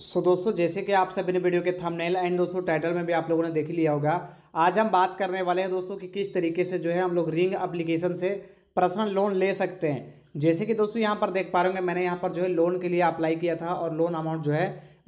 सो so, दोस्तों जैसे कि आप सभी ने वीडियो के थंबनेल एंड दोस्तों टाइटल में भी आप लोगों ने देख लिया होगा आज हम बात करने वाले हैं दोस्तों कि किस तरीके से जो है हम लोग रिंग एप्लीकेशन से पर्सनल लोन ले सकते हैं जैसे कि दोस्तों यहाँ पर देख पा रहे होंगे मैंने यहाँ पर जो है लोन के लिए अप्लाई किया था और लोन अमाउंट जो है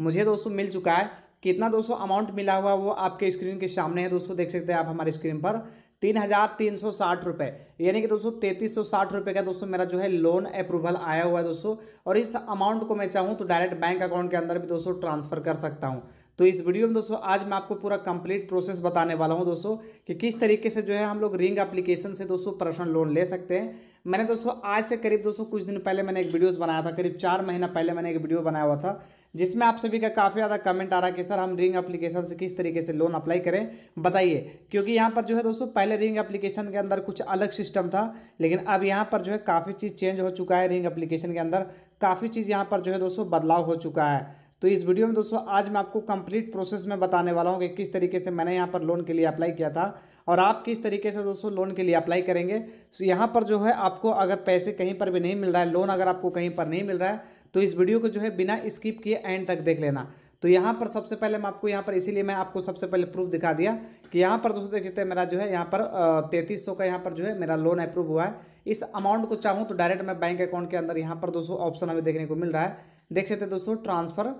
मुझे दोस्तों मिल चुका है कितना दोस्तों अमाउंट मिला हुआ वो आपके स्क्रीन के सामने है दोस्तों देख सकते हैं आप हमारे स्क्रीन पर तीन हज़ार तीन सौ साठ रुपये यानी कि दोस्तों तैंतीस सौ साठ रुपये का दोस्तों मेरा जो है लोन अप्रूवल आया हुआ है दोस्तों और इस अमाउंट को मैं चाहूँ तो डायरेक्ट बैंक अकाउंट के अंदर भी दोस्तों ट्रांसफ़र कर सकता हूँ तो इस वीडियो में दोस्तों आज मैं आपको पूरा कंप्लीट प्रोसेस बताने वाला हूं दोस्तों कि किस तरीके से जो है हम लोग रिंग एप्लीकेशन से दोस्तों पर्सनल लोन ले सकते हैं मैंने दोस्तों आज से करीब दोस्तों कुछ दिन पहले मैंने एक वीडियोस बनाया था करीब चार महीना पहले मैंने एक वीडियो बनाया हुआ था जिसमें आप सभी का काफ़ी ज़्यादा कमेंट आ रहा है कि सर हम रिंग एप्लीकेशन से किस तरीके से लोन अप्लाई करें बताइए क्योंकि यहाँ पर जो है दोस्तों पहले रिंग एप्लीकेशन के अंदर कुछ अलग सिस्टम था लेकिन अब यहाँ पर जो है काफ़ी चीज़ चेंज हो चुका है रिंग एप्लीकेशन के अंदर काफ़ी चीज़ यहाँ पर जो है दोस्तों बदलाव हो चुका है तो इस वीडियो में दोस्तों आज मैं आपको कंप्लीट प्रोसेस में बताने वाला हूँ कि किस तरीके से मैंने यहाँ पर लोन के लिए अप्लाई किया था और आप किस तरीके से दोस्तों लोन के लिए अप्लाई करेंगे तो यहाँ पर जो है आपको अगर पैसे कहीं पर भी नहीं मिल रहा है लोन अगर आपको कहीं पर नहीं मिल रहा है तो इस वीडियो को जो है बिना स्किप किए एंड तक देख लेना तो यहाँ पर सबसे पहले मैं आपको यहाँ पर इसीलिए मैं आपको सबसे पहले प्रूफ दिखा दिया कि यहाँ पर दोस्तों देख सकते हैं मेरा जो है यहाँ पर तैंतीस सौ का यहाँ पर जो है मेरा लोन अप्रूव हुआ है इस अमाउंट को चाहूँ तो डायरेक्ट मैं बैंक अकाउंट के अंदर यहाँ पर दोस्तों ऑप्शन हमें देखने को मिल रहा है देख सकते हैं दोस्तों ट्रांसफ़र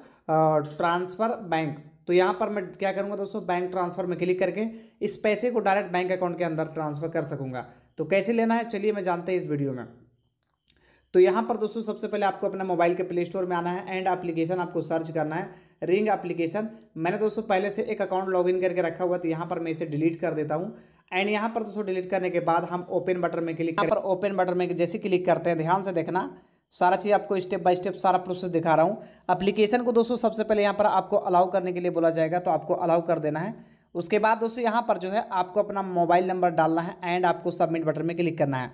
ट्रांसफ़र बैंक तो यहाँ पर मैं क्या करूँगा दोस्तों बैंक ट्रांसफ़र में क्लिक करके इस पैसे को डायरेक्ट बैंक अकाउंट के अंदर ट्रांसफ़र कर सकूँगा तो कैसे लेना है चलिए मैं जानते हैं इस वीडियो में तो यहाँ पर दोस्तों सबसे पहले आपको अपना मोबाइल के प्ले स्टोर में आना है एंड एप्लीकेशन आपको सर्च करना है रिंग एप्लीकेशन मैंने दोस्तों पहले से एक अकाउंट लॉगिन करके रखा हुआ तो यहाँ पर मैं इसे डिलीट कर देता हूँ एंड यहाँ पर दोस्तों डिलीट करने के बाद हम ओपन बटन में क्लिक पर ओपन बटन में जैसे क्लिक करते हैं ध्यान से देखना सारा चीज़ आपको स्टेप बाय स्टेप सारा प्रोसेस दिखा रहा हूँ एप्लीकेशन को दोस्तों सबसे पहले यहाँ पर आपको अलाउ करने के लिए बोला जाएगा तो आपको अलाउ कर देना है उसके बाद दोस्तों यहाँ पर जो है आपको अपना मोबाइल नंबर डालना है एंड आपको सबमिट बटन में क्लिक करना है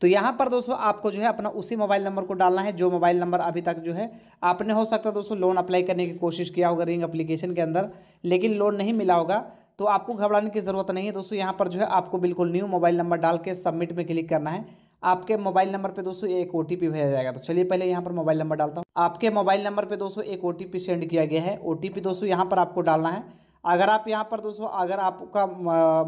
तो यहाँ पर दोस्तों आपको जो है अपना उसी मोबाइल नंबर को डालना है जो मोबाइल नंबर अभी तक जो है आपने हो सकता है दोस्तों लोन अप्लाई करने की कोशिश किया होगा रिंग अप्लीकेशन के अंदर लेकिन लोन नहीं मिला होगा तो आपको घबराने की ज़रूरत नहीं है दोस्तों यहाँ पर जो है आपको बिल्कुल न्यू मोबाइल नंबर डाल के सबमिट में क्लिक करना है आपके मोबाइल नंबर पे दोस्तों एक ओ भेजा जाएगा तो चलिए पहले यहाँ पर मोबाइल नंबर डालता हूँ आपके मोबाइल नंबर पे दोस्तों एक ओ सेंड किया गया है ओ दोस्तों यहाँ पर आपको डालना है अगर आप यहाँ पर दोस्तों अगर आपका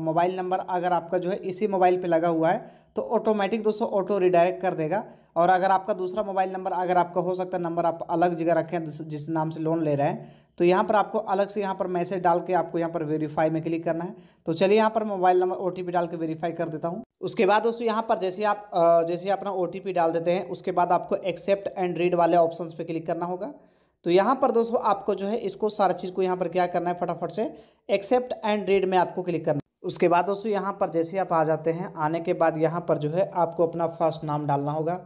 मोबाइल नंबर अगर आपका जो है इसी मोबाइल पर लगा हुआ है तो ऑटोमेटिक दोस्तों ऑटो रिडायरेक्ट कर देगा और अगर आपका दूसरा मोबाइल नंबर अगर आपका हो सकता है नंबर आप अलग जगह रखें जिस नाम से लोन ले रहे हैं तो यहाँ पर आपको अलग से यहाँ पर मैसेज डाल के आपको यहाँ पर वेरीफाई में क्लिक करना है तो चलिए यहाँ पर मोबाइल नंबर ओ डाल के वेरीफाई कर देता हूँ उसके बाद दोस्तों यहाँ पर जैसे आप जैसे अपना ओ डाल देते हैं उसके बाद आपको एक्सेप्ट एंड रीड वाले ऑप्शन पर क्लिक करना होगा तो यहाँ पर दोस्तों आपको जो है इसको सारा चीज़ को यहाँ पर क्या करना है फटाफट से एक्सेप्ट एंड रीड में आपको क्लिक करना है उसके बाद दोस्तों यहाँ पर जैसे आप आ जाते हैं आने के बाद यहाँ पर जो है आपको अपना फर्स्ट नाम डालना होगा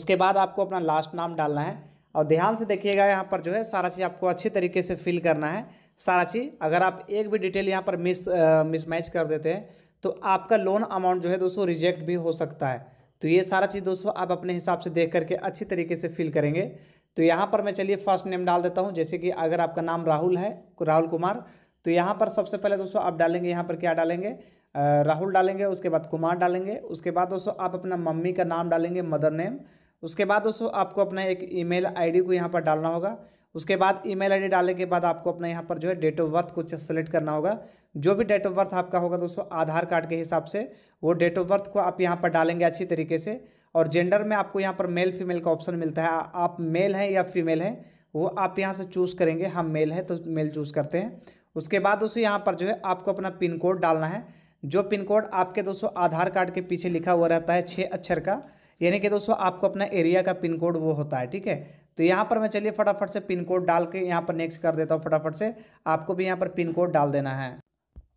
उसके बाद आपको अपना लास्ट नाम डालना है और ध्यान से देखिएगा यहाँ पर जो है सारा चीज़ आपको अच्छे तरीके से फिल करना है सारा चीज़ अगर आप एक भी डिटेल यहाँ पर मिस मिसमैच कर देते हैं तो आपका लोन अमाउंट जो है दोस्तों रिजेक्ट भी हो सकता है तो ये सारा चीज़ दोस्तों आप अपने हिसाब से देख करके अच्छी तरीके से फिल करेंगे तो यहाँ पर मैं चलिए फर्स्ट नेम डाल देता हूँ जैसे कि अगर आपका नाम राहुल है राहुल कुमार तो यहाँ पर सबसे पहले दोस्तों आप डालेंगे यहाँ पर क्या डालेंगे राहुल डालेंगे उसके बाद कुमार डालेंगे उसके बाद दोस्तों आप अपना मम्मी का नाम डालेंगे मदर नेम उसके बाद दोस्तों आपको अपना एक ईमेल आईडी को यहाँ पर डालना होगा उसके बाद ईमेल आईडी डालने के बाद आपको अपना यहाँ पर जो है डेट ऑफ बर्थ कुछ सेलेक्ट करना होगा जो भी डेट ऑफ बर्थ आपका होगा दोस्तों आधार कार्ड के हिसाब से वो डेट ऑफ बर्थ को आप यहाँ पर डालेंगे अच्छी तरीके से और जेंडर में आपको यहाँ पर मेल फीमेल का ऑप्शन मिलता है आप मेल हैं या फीमेल हैं वो आप यहाँ से चूज़ करेंगे हम मेल हैं तो मेल चूज़ करते हैं उसके बाद दोस्तों यहाँ पर जो है आपको अपना पिन कोड डालना है जो पिन कोड आपके दोस्तों आधार कार्ड के पीछे लिखा हुआ रहता है छः अक्षर का यानी कि दोस्तों आपको अपना एरिया का पिन कोड वो होता है ठीक है तो यहाँ पर मैं चलिए फटाफट से पिन कोड डाल के यहाँ पर नेक्स्ट कर देता हूँ फटाफट से आपको भी यहाँ पर पिन कोड डाल देना है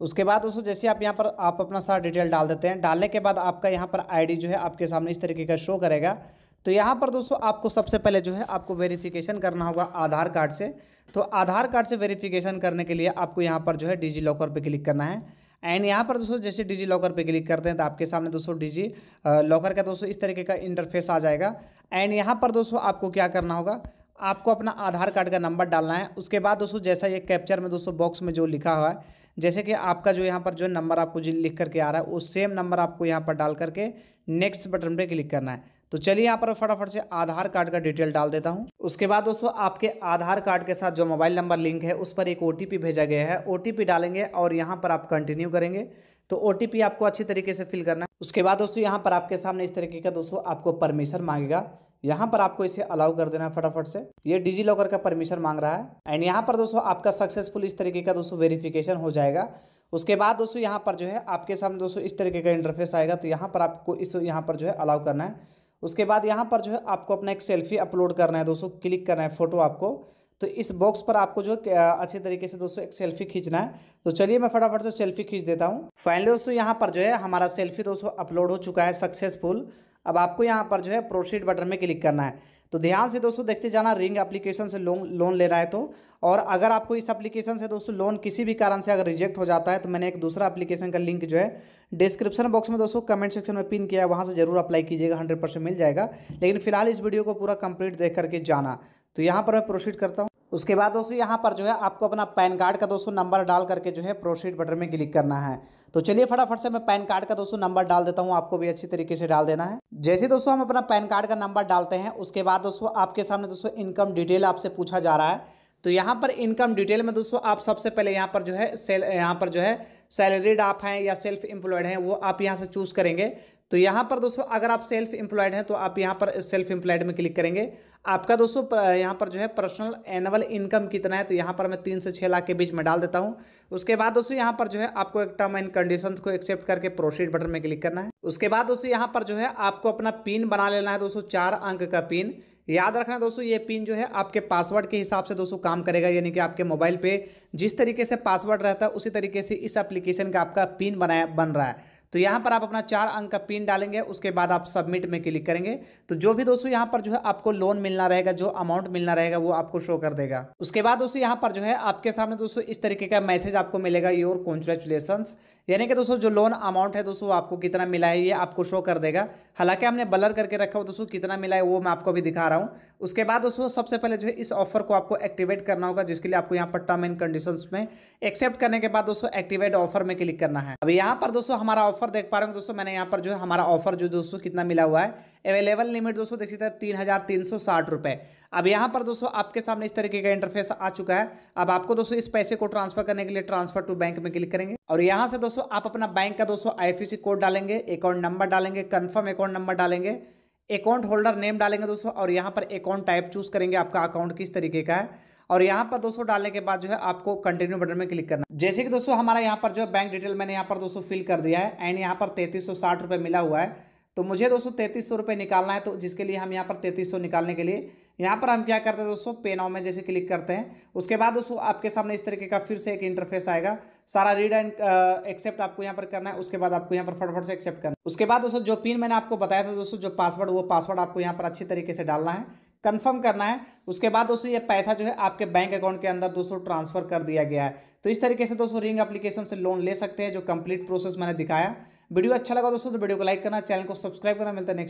उसके बाद दोस्तों जैसे आप यहाँ पर आप अपना सारा डिटेल डाल देते हैं डालने के बाद आपका यहाँ पर आई जो है आपके सामने इस तरीके का शो करेगा तो यहाँ पर दोस्तों आपको सबसे पहले जो है आपको वेरीफिकेशन करना होगा आधार कार्ड से तो आधार कार्ड से वेरीफिकेशन करने के लिए आपको यहाँ पर जो है डिजी लॉकर पर क्लिक करना है एंड यहाँ पर दोस्तों जैसे डिजी लॉकर पे क्लिक करते हैं तो आपके सामने दोस्तों डिजी लॉकर का दोस्तों इस तरीके का इंटरफेस आ जाएगा एंड यहाँ पर दोस्तों आपको क्या करना होगा आपको अपना आधार कार्ड का नंबर डालना है उसके बाद दोस्तों जैसा ये कैप्चर में दोस्तों बॉक्स में जो लिखा हुआ है जैसे कि आपका जो यहाँ पर जो नंबर आपको जो लिख करके आ रहा है वो सेम नंबर आपको यहाँ पर डाल करके नेक्स्ट बटन पे क्लिक करना है तो चलिए यहाँ पर फटाफट से आधार कार्ड का डिटेल डाल देता हूँ उसके बाद दोस्तों आपके आधार कार्ड के साथ जो मोबाइल नंबर लिंक है उस पर एक ओ भेजा गया है ओ डालेंगे और यहाँ पर आप कंटिन्यू करेंगे तो ओ आपको अच्छी तरीके से फिल करना है उसके बाद दोस्तों यहाँ पर आपके सामने इस तरीके का दोस्तों आपको परमिशन मांगेगा यहाँ पर आपको इसे अलाउ कर देना है फटाफट से ये डिजी लॉकर का परमिशन मांग रहा है एंड यहाँ पर दोस्तों आपका सक्सेसफुल इस तरीके का दोस्तों वेरिफिकेशन हो जाएगा उसके बाद दोस्तों यहाँ पर जो है आपके सामने दोस्तों इस तरीके का इंटरफेस आएगा तो यहाँ पर आपको इस यहाँ पर जो है अलाउ करना है उसके बाद यहाँ पर जो है आपको अपना एक सेल्फी अपलोड करना है दोस्तों क्लिक करना है फोटो आपको तो इस बॉक्स पर आपको जो अच्छे तरीके से दोस्तों एक सेल्फी खींचना है तो चलिए मैं फटाफट से सेल्फी खींच देता हूँ फाइनली दोस्तों यहाँ पर जो है हमारा सेल्फी दोस्तों अपलोड हो चुका है सक्सेसफुल अब आपको यहाँ पर जो है प्रोसीड बटन में क्लिक करना है तो ध्यान से दोस्तों देखते जाना रिंग एप्लीकेशन से लोन लोन लेना है तो और अगर आपको इस एप्लीकेशन से दोस्तों लोन किसी भी कारण से अगर रिजेक्ट हो जाता है तो मैंने एक दूसरा एप्लीकेशन का लिंक जो है डिस्क्रिप्शन बॉक्स में दोस्तों कमेंट सेक्शन में पिन किया है वहाँ से जरूर अप्लाई कीजिएगा हंड्रेड परसेंट मिल जाएगा लेकिन फिलहाल इस वीडियो को पूरा कंप्लीट देख करके जाना तो यहाँ पर मैं प्रोसीड करता हूँ उसके बाद दोस्तों यहाँ पर जो है आपको अपना पैन कार्ड का दोस्तों नंबर डाल करके जो है प्रोसीड बटन में क्लिक करना है तो चलिए फटाफट से मैं पैन कार्ड का दोस्तों नंबर डाल देता हूँ आपको भी अच्छी तरीके से डाल देना है जैसे दोस्तों हम अपना पैन कार्ड का नंबर डालते हैं उसके बाद दोस्तों आपके सामने दोस्तों इनकम डिटेल आपसे पूछा जा रहा है तो यहाँ पर इनकम डिटेल में दोस्तों आप सबसे पहले यहाँ पर जो है सेल यहाँ पर जो है सैलरीड आप हैं या सेल्फ एम्प्लॉयड हैं वो आप यहाँ से चूज़ करेंगे तो यहाँ पर दोस्तों अगर आप सेल्फ एम्प्लॉयड हैं तो आप यहाँ पर सेल्फ एम्प्लॉयड में क्लिक करेंगे आपका दोस्तों यहाँ पर जो है पर्सनल एनुअल इनकम कितना है तो यहाँ पर मैं तीन से छः लाख के बीच में डाल देता हूँ उसके बाद दोस्तों यहाँ पर जो है आपको एक टर्म एंड कंडीशंस को एक्सेप्ट करके प्रोसीड बटन में क्लिक करना है उसके बाद दोस्तों यहाँ पर जो है आपको अपना पिन बना लेना है दोस्तों चार अंक का पिन याद रखना दोस्तों ये पिन जो है आपके पासवर्ड के हिसाब से दोस्तों काम करेगा यानी कि आपके मोबाइल पे जिस तरीके से पासवर्ड रहता है उसी तरीके से इस एप्लीकेशन का आपका पिन बनाया बन रहा है तो यहाँ पर आप अपना चार अंक का पिन डालेंगे उसके बाद आप सबमिट में क्लिक करेंगे तो जो भी दोस्तों यहाँ पर जो है आपको लोन मिलना रहेगा जो अमाउंट मिलना रहेगा वो आपको शो कर देगा उसके बाद दोस्तों यहाँ पर जो है आपके सामने दोस्तों इस तरीके का मैसेज आपको मिलेगा योर कॉन्ग्रेचुलेसन यानी कि दोस्तों जो लोन अमाउंट है दोस्तों आपको कितना मिला है ये आपको शो कर देगा हालांकि हमने बलर करके रखा हो दोस्तों कितना मिला है वो मैं आपको भी दिखा रहा हूँ उसके बाद दोस्तों सबसे पहले जो है इस ऑफर को आपको एक्टिवेट करना होगा जिसके लिए आपको यहाँ पर टर्म एंड कंडीशन में एक्सेप्ट करने के बाद दोस्तों एक्टिवेट ऑफर में क्लिक करना है अब यहाँ पर दोस्तों हमारा ऑफर देख पा रहे हो दोस्तों मैंने यहाँ पर जो है हमारा ऑफर जो दोस्तों कितना मिला हुआ है अवेलेबल लिमिट दोस्तों देख सकते हैं तीन हज़ार तीन सौ साठ रुपये अब यहाँ पर दोस्तों आपके सामने इस तरीके का इंटरफेस आ चुका है अब आपको दोस्तों इस पैसे को ट्रांसफर करने के लिए ट्रांसफर टू बैंक में क्लिक करेंगे और यहाँ से दोस्तों आप अपना बैंक का दोस्तों आई कोड डालेंगे अकाउंट नंबर डालेंगे कन्फर्म अकाउंट नंबर डालेंगे अकाउंट होल्डर नेम डालेंगे दोस्तों और यहाँ पर अकाउंट टाइप चूज करेंगे आपका अकाउंट किस तरीके का है और यहाँ पर दोस्तों डालने के बाद जो है आपको कंटिन्यू बटन में क्लिक करना जैसे कि दोस्तों हमारा यहाँ पर जो बैंक डिटेल मैंने यहाँ पर दोस्तों फिल कर दिया है एंड यहाँ पर तैंतीस सौ मिला हुआ है तो मुझे दोस्तों तैंतीस सौ रुपये निकालना है तो जिसके लिए हम यहाँ पर तैंतीस सौ निकालने के लिए यहाँ पर हम क्या करते हैं दोस्तों पे नाव में जैसे क्लिक करते हैं उसके बाद दोस्तों आपके सामने इस तरीके का फिर से एक इंटरफेस आएगा सारा रीड एंड एक्सेप्ट आपको यहाँ पर करना है उसके बाद आपको यहाँ पर फटाफट से एक्सेप्ट करना है उसके बाद दोस्तों जो पिन मैंने आपको बताया था दोस्तों जो पासवर्ड वो पासवर्ड आपको यहाँ पर अच्छी तरीके से डालना है कन्फर्म करना है उसके बाद दोस्तों ये पैसा जो है आपके बैंक अकाउंट के अंदर दोस्तों ट्रांसफर कर दिया गया है तो इस तरीके से दोस्तों रिंग एप्लीकेशन से लोन ले सकते हैं जो कंप्लीट प्रोसेस मैंने दिखाया वीडियो अच्छा लगा दोस्तों तो वीडियो को लाइक करना चैनल को सब्सक्राइब करना मिलता है